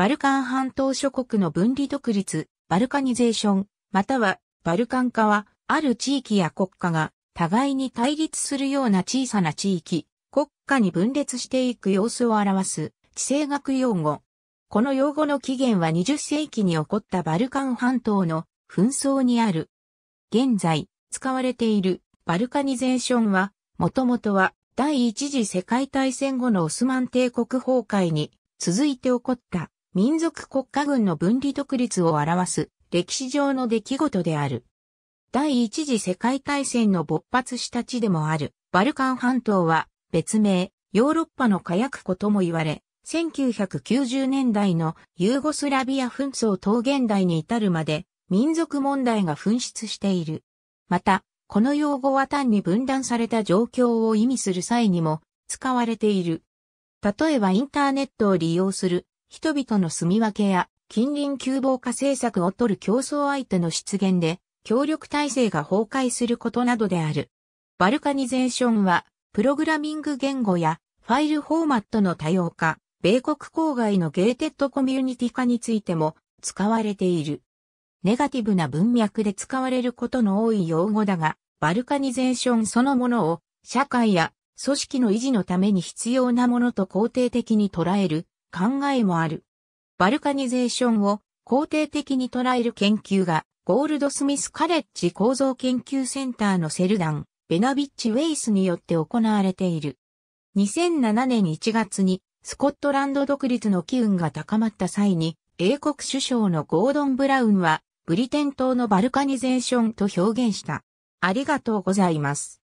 バルカン半島諸国の分離独立、バルカニゼーション、またはバルカン化は、ある地域や国家が互いに対立するような小さな地域、国家に分裂していく様子を表す地政学用語。この用語の起源は20世紀に起こったバルカン半島の紛争にある。現在、使われているバルカニゼーションは、もともとは第一次世界大戦後のオスマン帝国崩壊に続いて起こった民族国家軍の分離独立を表す歴史上の出来事である。第一次世界大戦の勃発した地でもあるバルカン半島は別名ヨーロッパの火薬庫とも言われ、1990年代のユーゴスラビア紛争当現代に至るまで民族問題が紛失している。また、この用語は単に分断された状況を意味する際にも使われている。例えばインターネットを利用する人々の住み分けや近隣窮乏化政策を取る競争相手の出現で、協力体制が崩壊することなどである。バルカニゼーションは、プログラミング言語やファイルフォーマットの多様化、米国郊外のゲーテッドコミュニティ化についても使われている。ネガティブな文脈で使われることの多い用語だが、バルカニゼーションそのものを社会や組織の維持のために必要なものと肯定的に捉える考えもある。バルカニゼーションを肯定的に捉える研究が、ゴールドスミスカレッジ構造研究センターのセルダン、ベナビッチ・ウェイスによって行われている。2007年1月にスコットランド独立の機運が高まった際に、英国首相のゴードン・ブラウンは、ブリテン島のバルカニゼーションと表現した。ありがとうございます。